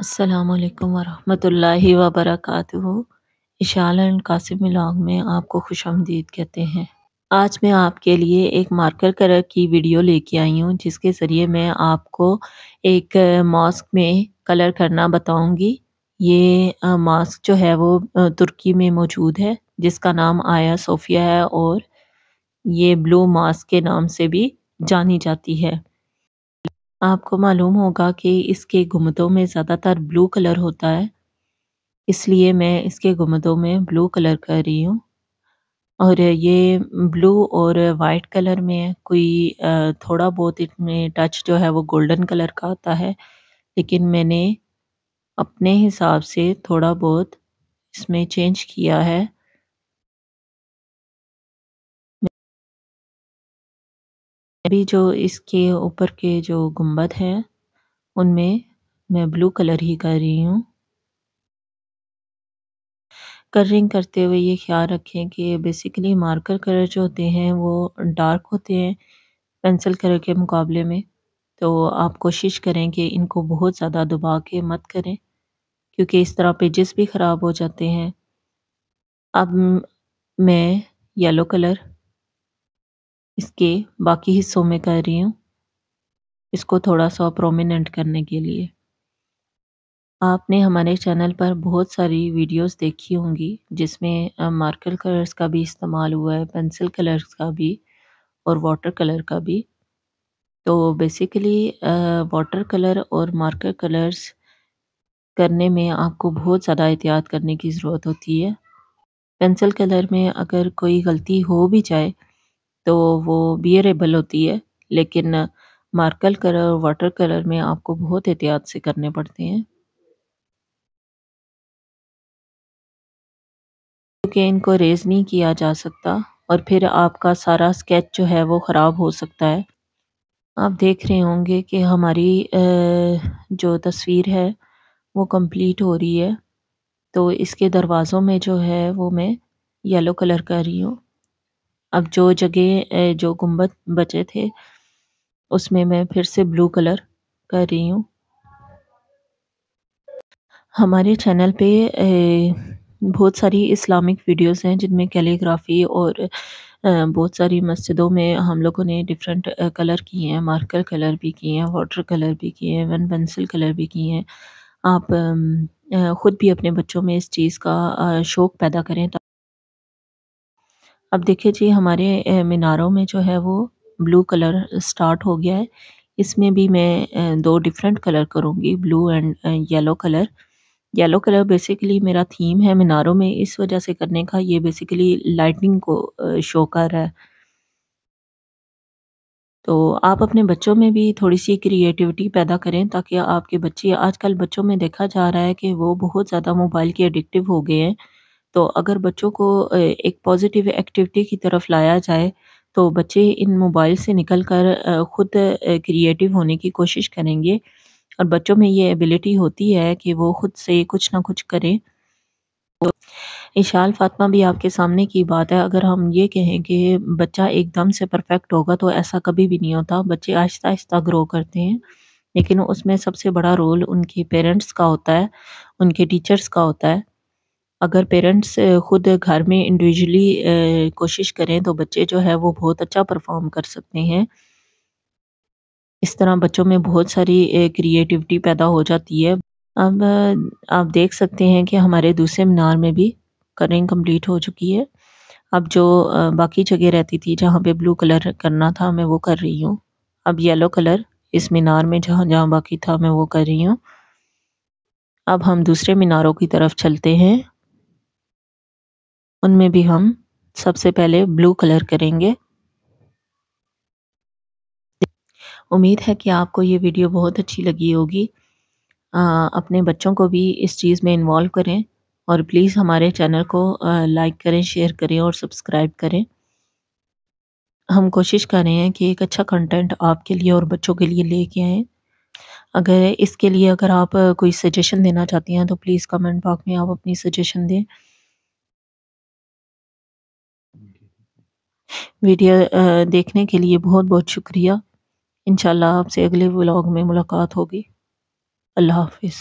असलकम वरहल वबरकातुहू इशाल एंड कासिम व्लॉग में आपको खुश आमदीद कहते हैं आज मैं आपके लिए एक मार्कर कलर की वीडियो लेके आई हूँ जिसके ज़रिए मैं आपको एक मास्क में कलर करना बताऊँगी ये मास्क जो है वो तुर्की में मौजूद है जिसका नाम आया सोफिया है और ये ब्लू मास्क के नाम से भी जानी जाती है आपको मालूम होगा कि इसके घुमदों में ज़्यादातर ब्लू कलर होता है इसलिए मैं इसके घुमदों में ब्लू कलर कर रही हूँ और ये ब्लू और वाइट कलर में कोई थोड़ा बहुत इसमें टच जो है वो गोल्डन कलर का आता है लेकिन मैंने अपने हिसाब से थोड़ा बहुत इसमें चेंज किया है अभी जो इसके ऊपर के जो गुंबद हैं उनमें मैं ब्लू कलर ही कर रही हूँ कलरिंग करते हुए ये ख्याल रखें कि बेसिकली मार्कर कलर जो होते हैं वो डार्क होते हैं पेंसिल कलर के मुकाबले में तो आप कोशिश करें कि इनको बहुत ज़्यादा दबा के मत करें क्योंकि इस तरह पेजेस भी ख़राब हो जाते हैं अब मैं येलो कलर इसके बाकी हिस्सों में कर रही हूँ इसको थोड़ा सा प्रोमिनेंट करने के लिए आपने हमारे चैनल पर बहुत सारी वीडियोस देखी होंगी जिसमें मार्कर कलर्स का भी इस्तेमाल हुआ है पेंसिल कलर्स का भी और वाटर कलर का भी तो बेसिकली वाटर कलर और मार्कर कलर्स करने में आपको बहुत ज़्यादा एहतियात करने की ज़रूरत होती है पेंसिल कलर में अगर कोई गलती हो भी जाए तो वो बियरेबल होती है लेकिन मार्कल कलर और वाटर कलर में आपको बहुत एहतियात से करने पड़ते हैं क्योंकि इनको रेज नहीं किया जा सकता और फिर आपका सारा स्केच जो है वो ख़राब हो सकता है आप देख रहे होंगे कि हमारी जो तस्वीर है वो कंप्लीट हो रही है तो इसके दरवाज़ों में जो है वो मैं येलो कलर कर रही हूँ अब जो जगह जो गुंबद बचे थे उसमें मैं फिर से ब्लू कलर कर रही हूँ। हमारे चैनल पे बहुत सारी इस्लामिक वीडियोस हैं जिनमें कैलीग्राफी और बहुत सारी मस्जिदों में हम लोगों ने डिफरेंट कलर किए हैं मार्कर कलर भी किए हैं वाटर कलर भी किए हैं वन पेंसिल कलर भी किए हैं। आप खुद भी अपने बच्चों में इस चीज़ का शौक पैदा करें अब देखिए जी हमारे मीनारों में जो है वो ब्लू कलर स्टार्ट हो गया है इसमें भी मैं दो डिफरेंट कलर करूँगी blue and yellow colour yellow colour basically मेरा थीम है मीनारों में इस वजह से करने का ये बेसिकली लाइटिंग को शो कर रहा है तो आप अपने बच्चों में भी थोड़ी सी क्रिएटिविटी पैदा करें ताकि आपके बच्चे आजकल बच्चों में देखा जा रहा है कि वो बहुत ज़्यादा मोबाइल के एडिक्टिव हो गए हैं तो अगर बच्चों को एक पॉजिटिव एक्टिविटी की तरफ लाया जाए तो बच्चे इन मोबाइल से निकलकर कर खुद क्रिएटिव होने की कोशिश करेंगे और बच्चों में ये एबिलिटी होती है कि वो खुद से कुछ ना कुछ करें। तो इशाल फातमा भी आपके सामने की बात है, अगर हम ये कहें कि बच्चा एकदम से परफेक्ट होगा तो ऐसा कभी भी नहीं होता, बच्चे आहिस्ता-आहिस्ता ग्रो करते हैं। लेकिन उसमें सबसे बड़ा रोल उनके पेरेंट्स का होता है, उनके टीचर्स का होता है। अगर पेरेंट्स ख़ुद घर में इंडिविजुअली कोशिश करें तो बच्चे जो है वो बहुत अच्छा परफॉर्म कर सकते हैं इस तरह बच्चों में बहुत सारी क्रिएटिविटी पैदा हो जाती है अब आप देख सकते हैं कि हमारे दूसरे मीनार में भी कलरिंग कंप्लीट हो चुकी है अब जो बाकी जगह रहती थी जहाँ पे ब्लू कलर करना था मैं वो कर रही हूँ अब येलो कलर इस मीनार में जहाँ जहाँ बाकी था मैं वो कर रही हूँ अब हम दूसरे मीनारों की तरफ चलते हैं उनमें भी हम सबसे पहले ब्लू कलर करेंगे उम्मीद है कि आपको ये वीडियो बहुत अच्छी लगी होगी आ, अपने बच्चों को भी इस चीज़ में इन्वॉल्व करें और प्लीज़ हमारे चैनल को लाइक करें शेयर करें और सब्सक्राइब करें हम कोशिश कर रहे हैं कि एक अच्छा कंटेंट आपके लिए और बच्चों के लिए लेके आएँ अगर इसके लिए अगर आप कोई सजेशन देना चाहती हैं तो प्लीज़ कमेंट बॉक्स में आप अपनी सजेशन दें वीडियो देखने के लिए बहुत बहुत शुक्रिया इन आपसे अगले व्लॉग में मुलाकात होगी अल्लाह हाफिज़